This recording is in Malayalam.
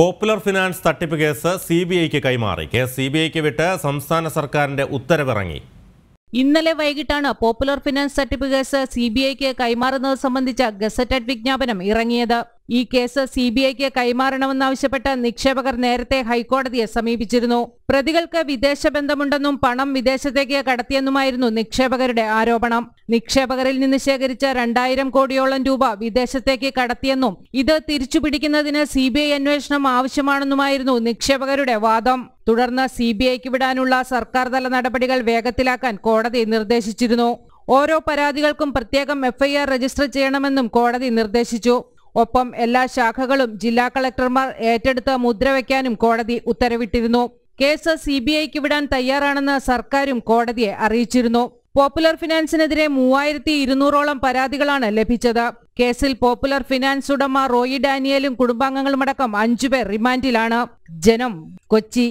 പോപ്പുലർ ഫിനാൻസ് തട്ടിപ്പ് കേസ് സി ബി ഐക്ക് കൈമാറി കേസ് സി ബി ഐക്ക് വിട്ട് സംസ്ഥാന സർക്കാരിന്റെ ഉത്തരവിറങ്ങി ഇന്നലെ വൈകിട്ടാണ് popular finance certificates C B ഐക്ക് കൈമാറുന്നത് സംബന്ധിച്ച ഗസറ്റഡ് വിജ്ഞാപനം ഇറങ്ങിയത് ഈ കേസ് സി ബി ഐക്ക് കൈമാറണമെന്നാവശ്യപ്പെട്ട് നിക്ഷേപകർ നേരത്തെ ഹൈക്കോടതിയെ സമീപിച്ചിരുന്നു പ്രതികൾക്ക് വിദേശ ബന്ധമുണ്ടെന്നും പണം വിദേശത്തേക്ക് കടത്തിയെന്നുമായിരുന്നു നിക്ഷേപകരുടെ ആരോപണം നിക്ഷേപകരിൽ നിന്ന് ശേഖരിച്ച രണ്ടായിരം കോടിയോളം രൂപ വിദേശത്തേക്ക് കടത്തിയെന്നും ഇത് തിരിച്ചുപിടിക്കുന്നതിന് സി ബി ഐ അന്വേഷണം ആവശ്യമാണെന്നുമായിരുന്നു നിക്ഷേപകരുടെ വാദം തുടർന്ന് സി ബി ഐക്ക് വിടാനുള്ള സർക്കാർ തല നടപടികൾ വേഗത്തിലാക്കാൻ കോടതി നിർദ്ദേശിച്ചിരുന്നു ഓരോ പരാതികൾക്കും പ്രത്യേകം എഫ്ഐആർ രജിസ്റ്റർ ചെയ്യണമെന്നും കോടതി നിർദ്ദേശിച്ചു ഒപ്പം എല്ലാ ശാഖകളും ജില്ലാ കളക്ടർമാർ ഏറ്റെടുത്ത് മുദ്രവെക്കാനും കോടതി ഉത്തരവിട്ടിരുന്നു കേസ് സി ബി ഐക്ക് വിടാൻ തയ്യാറാണെന്ന് സർക്കാരും കോടതിയെ അറിയിച്ചിരുന്നു പോപ്പുലർ ഫിനാൻസിനെതിരെ മൂവായിരത്തി ഇരുന്നൂറോളം പരാതികളാണ് ലഭിച്ചത് കേസിൽ പോപ്പുലർ ഫിനാൻസ് ഉടമ റോയി ഡാനിയലും കുടുംബാംഗങ്ങളുമടക്കം അഞ്ചുപേർ റിമാൻഡിലാണ് ജനം കൊച്ചി